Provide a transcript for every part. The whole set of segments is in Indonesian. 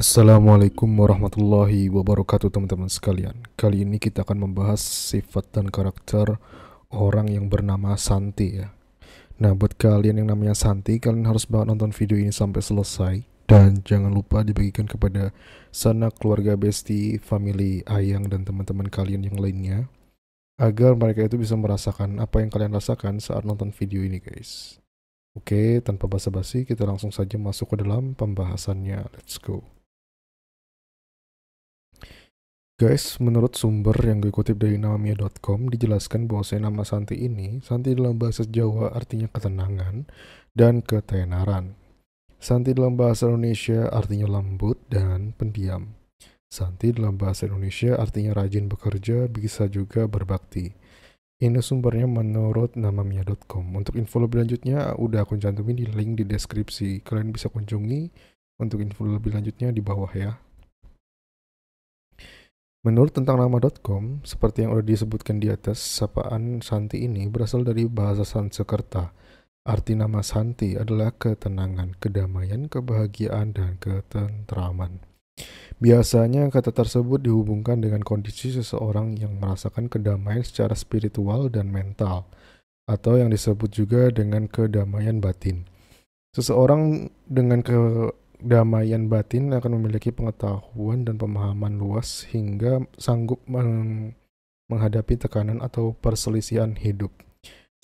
Assalamualaikum warahmatullahi wabarakatuh teman-teman sekalian Kali ini kita akan membahas sifat dan karakter orang yang bernama Santi ya Nah buat kalian yang namanya Santi kalian harus banget nonton video ini sampai selesai Dan jangan lupa dibagikan kepada sana keluarga Besti, family Ayang dan teman-teman kalian yang lainnya Agar mereka itu bisa merasakan apa yang kalian rasakan saat nonton video ini guys Oke, tanpa basa-basi kita langsung saja masuk ke dalam pembahasannya. Let's go. Guys, menurut sumber yang gue kutip dari namamia.com dijelaskan bahwa nama Santi ini, Santi dalam bahasa Jawa artinya ketenangan dan ketenaran. Santi dalam bahasa Indonesia artinya lembut dan pendiam. Santi dalam bahasa Indonesia artinya rajin bekerja, bisa juga berbakti. Ini sumbernya menurut namamia.com. Untuk info lebih lanjutnya, udah aku cantumin di link di deskripsi. Kalian bisa kunjungi untuk info lebih lanjutnya di bawah ya. Menurut tentang nama.com, seperti yang sudah disebutkan di atas, sapaan Santi ini berasal dari bahasa Sansekerta. Arti nama Santi adalah ketenangan, kedamaian, kebahagiaan, dan ketentraman. Biasanya kata tersebut dihubungkan dengan kondisi seseorang yang merasakan kedamaian secara spiritual dan mental, atau yang disebut juga dengan kedamaian batin. Seseorang dengan ke Damaian batin akan memiliki pengetahuan dan pemahaman luas hingga sanggup meng menghadapi tekanan atau perselisihan hidup.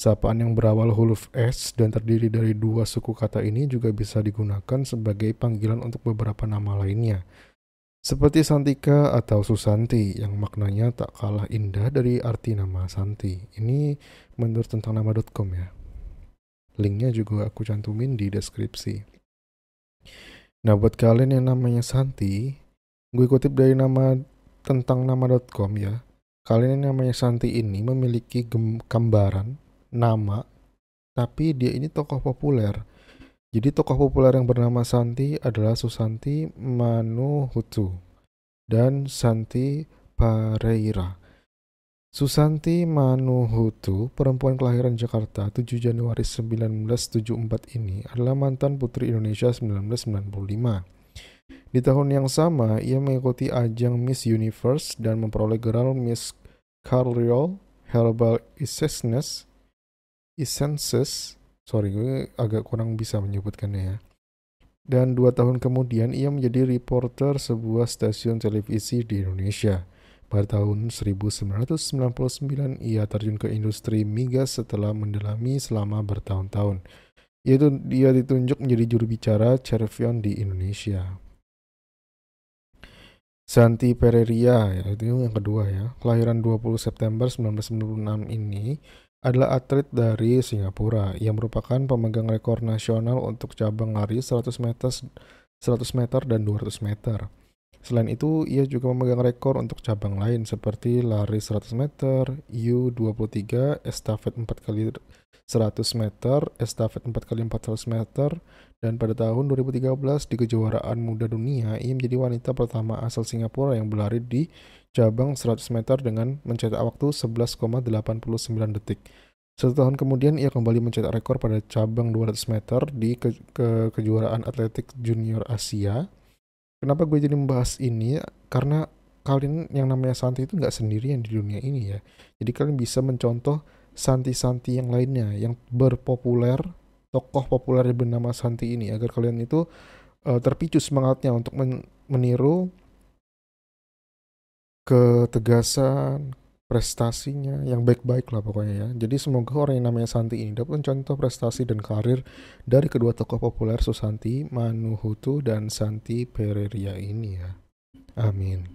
Sapaan yang berawal huruf S dan terdiri dari dua suku kata ini juga bisa digunakan sebagai panggilan untuk beberapa nama lainnya. Seperti Santika atau Susanti yang maknanya tak kalah indah dari arti nama Santi. Ini menurut tentang nama.com ya. Linknya juga aku cantumin di deskripsi. Nah, buat kalian yang namanya Santi, gue kutip dari nama tentang nama.com ya. Kalian yang namanya Santi ini memiliki gambaran nama, tapi dia ini tokoh populer. Jadi tokoh populer yang bernama Santi adalah Susanti Manuhutu dan Santi Pareira. Susanti Manuhutu, perempuan kelahiran Jakarta 7 Januari 1974 ini adalah mantan putri Indonesia 1995. Di tahun yang sama, ia mengikuti ajang Miss Universe dan memperoleh gelar Miss Carlyle Herbal Essences, Essences, sorry gue agak kurang bisa menyebutkannya ya. Dan dua tahun kemudian ia menjadi reporter sebuah stasiun televisi di Indonesia. Pada tahun 1999, ia terjun ke industri migas setelah mendalami selama bertahun-tahun. Yaitu dia ditunjuk menjadi juru bicara Cervion di Indonesia. Santi Pereira, ya, itu yang kedua ya, kelahiran 20 September 1996 ini adalah atlet dari Singapura yang merupakan pemegang rekor nasional untuk cabang lari 100 meter, 100 meter dan 200 meter. Selain itu, ia juga memegang rekor untuk cabang lain seperti lari 100 meter, U23, estafet 4x100 meter, estafet 4x400 meter, dan pada tahun 2013 di kejuaraan muda dunia, ia menjadi wanita pertama asal Singapura yang berlari di cabang 100 meter dengan mencetak waktu 11,89 detik. Satu tahun kemudian, ia kembali mencetak rekor pada cabang 200 meter di ke, ke kejuaraan atletik junior Asia Kenapa gue jadi membahas ini? Ya? Karena kalian yang namanya Santi itu nggak sendirian di dunia ini ya. Jadi kalian bisa mencontoh Santi-Santi yang lainnya yang berpopuler, tokoh populer yang bernama Santi ini agar kalian itu uh, terpicu semangatnya untuk men meniru ketegasan, prestasinya yang baik-baik lah pokoknya ya. Jadi semoga orang yang namanya Santi ini dapat contoh prestasi dan karir dari kedua tokoh populer Susanti Manuhutu dan Santi Pereria ini ya. Amin.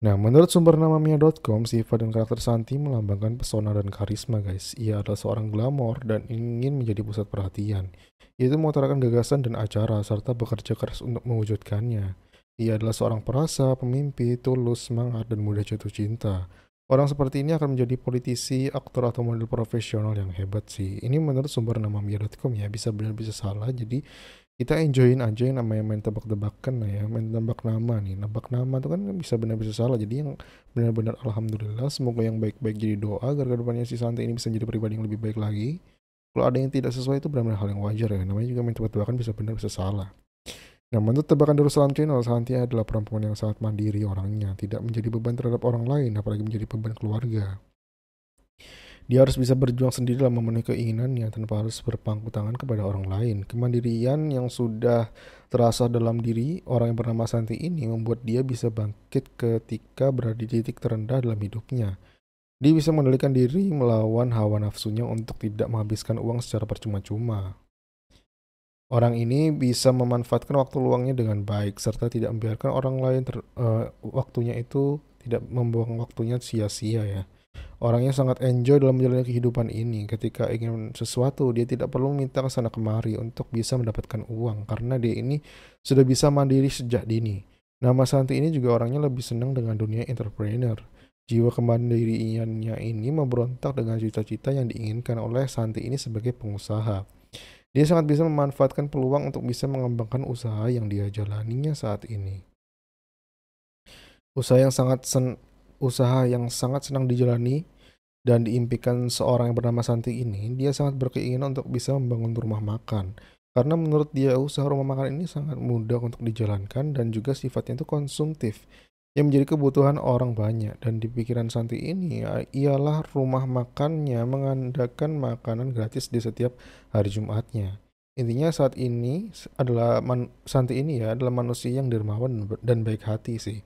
Nah, menurut sumber namanya.com sifat dan karakter Santi melambangkan pesona dan karisma, guys. Ia adalah seorang glamor dan ingin menjadi pusat perhatian. Ia itu mengutarakan gagasan dan acara, serta bekerja keras untuk mewujudkannya. Ia adalah seorang perasa, pemimpi, tulus, semangat, dan mudah jatuh cinta. Orang seperti ini akan menjadi politisi, aktor, atau model profesional yang hebat sih. Ini menurut sumber nama mia.com ya, bisa benar bisa salah. Jadi kita enjoyin aja yang namanya main tebak-tebakan lah ya, main tebak nama nih. Nebak nama tuh kan bisa benar bisa salah. Jadi yang benar-benar alhamdulillah, semoga yang baik-baik jadi doa agar kedepannya si santi ini bisa jadi pribadi yang lebih baik lagi. Kalau ada yang tidak sesuai itu benar-benar hal yang wajar ya. Namanya juga main tebak-tebakan bisa benar bisa salah. Nah, menurut tebakan dari Salam Channel, Santi adalah perempuan yang sangat mandiri orangnya, tidak menjadi beban terhadap orang lain, apalagi menjadi beban keluarga. Dia harus bisa berjuang sendiri dalam memenuhi keinginannya tanpa harus berpangku tangan kepada orang lain. Kemandirian yang sudah terasa dalam diri orang yang bernama Santi ini membuat dia bisa bangkit ketika berada di titik terendah dalam hidupnya. Dia bisa mengendalikan diri melawan hawa nafsunya untuk tidak menghabiskan uang secara percuma-cuma. Orang ini bisa memanfaatkan waktu luangnya dengan baik serta tidak membiarkan orang lain ter, uh, waktunya itu tidak membuang waktunya sia-sia ya. Orangnya sangat enjoy dalam menjalani kehidupan ini. Ketika ingin sesuatu, dia tidak perlu minta ke sana kemari untuk bisa mendapatkan uang karena dia ini sudah bisa mandiri sejak dini. Nama Santi ini juga orangnya lebih senang dengan dunia entrepreneur. Jiwa kemandiriannya ini memberontak dengan cita-cita yang diinginkan oleh Santi ini sebagai pengusaha. Dia sangat bisa memanfaatkan peluang untuk bisa mengembangkan usaha yang dia jalaninya saat ini. Usaha yang sangat sen usaha yang sangat senang dijalani dan diimpikan seorang yang bernama Santi ini, dia sangat berkeinginan untuk bisa membangun rumah makan. Karena menurut dia usaha rumah makan ini sangat mudah untuk dijalankan dan juga sifatnya itu konsumtif yang menjadi kebutuhan orang banyak dan di pikiran Santi ini ya, ialah rumah makannya mengandalkan makanan gratis di setiap hari Jumatnya. Intinya saat ini adalah man, Santi ini ya adalah manusia yang dermawan dan baik hati sih.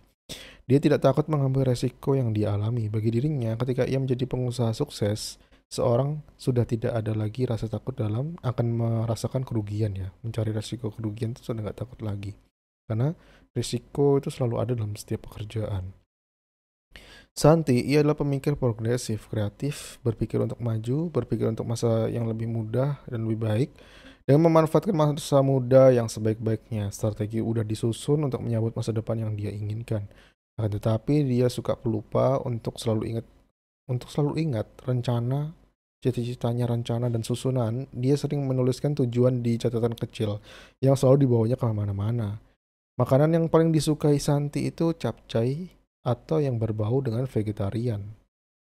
Dia tidak takut mengambil resiko yang dialami bagi dirinya ketika ia menjadi pengusaha sukses. Seorang sudah tidak ada lagi rasa takut dalam akan merasakan kerugian ya. Mencari resiko kerugian itu sudah nggak takut lagi karena risiko itu selalu ada dalam setiap pekerjaan. Santi, ia adalah pemikir progresif, kreatif, berpikir untuk maju, berpikir untuk masa yang lebih mudah dan lebih baik, dan memanfaatkan masa muda yang sebaik-baiknya. Strategi sudah disusun untuk menyambut masa depan yang dia inginkan. nah, tetapi dia suka pelupa untuk selalu ingat untuk selalu ingat rencana cita-citanya rencana dan susunan, dia sering menuliskan tujuan di catatan kecil yang selalu dibawanya mana mana Makanan yang paling disukai Santi itu capcay atau yang berbau dengan vegetarian.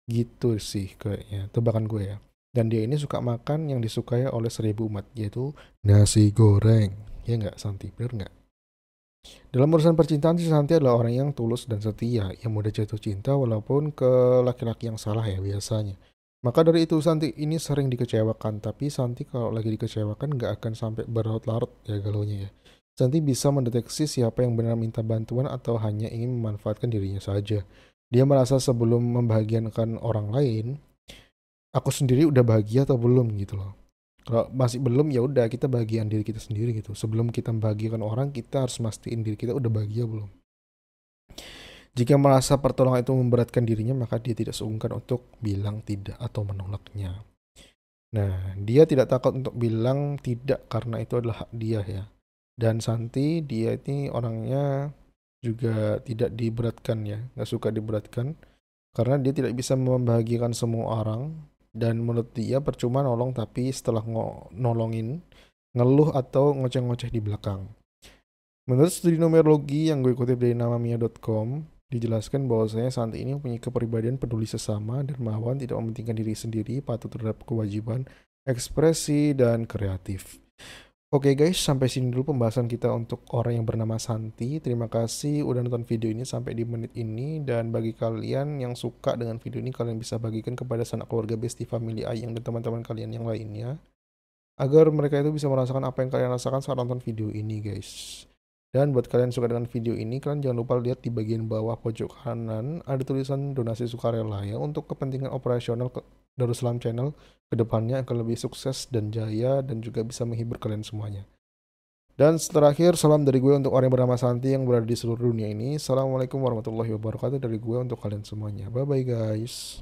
Gitu sih kayaknya, tebakan gue ya. Dan dia ini suka makan yang disukai oleh seribu umat, yaitu nasi goreng. Ya nggak, Santi? Bener nggak? Dalam urusan percintaan, si Santi adalah orang yang tulus dan setia, yang mudah jatuh cinta walaupun ke laki-laki yang salah ya biasanya. Maka dari itu Santi ini sering dikecewakan, tapi Santi kalau lagi dikecewakan nggak akan sampai berlarut-larut ya galonya. ya. Santi bisa mendeteksi siapa yang benar minta bantuan atau hanya ingin memanfaatkan dirinya saja. Dia merasa sebelum membahagiakan orang lain, aku sendiri udah bahagia atau belum gitu loh. Kalau masih belum ya udah kita bagian diri kita sendiri gitu. Sebelum kita membahagiakan orang, kita harus mastiin diri kita udah bahagia belum. Jika merasa pertolongan itu memberatkan dirinya, maka dia tidak sungkan untuk bilang tidak atau menolaknya. Nah, dia tidak takut untuk bilang tidak karena itu adalah hak dia ya dan Santi dia ini orangnya juga tidak diberatkan ya nggak suka diberatkan karena dia tidak bisa membahagiakan semua orang dan menurut dia percuma nolong tapi setelah nolongin ngeluh atau ngoceh-ngoceh di belakang. Menurut studi numerologi yang gue kutip dari namamia.com, dijelaskan bahwasanya Santi ini punya kepribadian peduli sesama, dan dermawan, tidak mementingkan diri sendiri, patuh terhadap kewajiban, ekspresi, dan kreatif. Oke okay guys, sampai sini dulu pembahasan kita untuk orang yang bernama Santi. Terima kasih udah nonton video ini sampai di menit ini. Dan bagi kalian yang suka dengan video ini, kalian bisa bagikan kepada sanak keluarga Besti Family Ayang dan teman-teman kalian yang lainnya. Agar mereka itu bisa merasakan apa yang kalian rasakan saat nonton video ini guys. Dan buat kalian yang suka dengan video ini, kalian jangan lupa lihat di bagian bawah pojok kanan ada tulisan donasi sukarela ya untuk kepentingan operasional ke Darussalam Channel kedepannya akan lebih sukses dan jaya dan juga bisa menghibur kalian semuanya. Dan terakhir, salam dari gue untuk orang yang bernama Santi yang berada di seluruh dunia ini. Assalamualaikum warahmatullahi wabarakatuh dari gue untuk kalian semuanya. Bye-bye guys.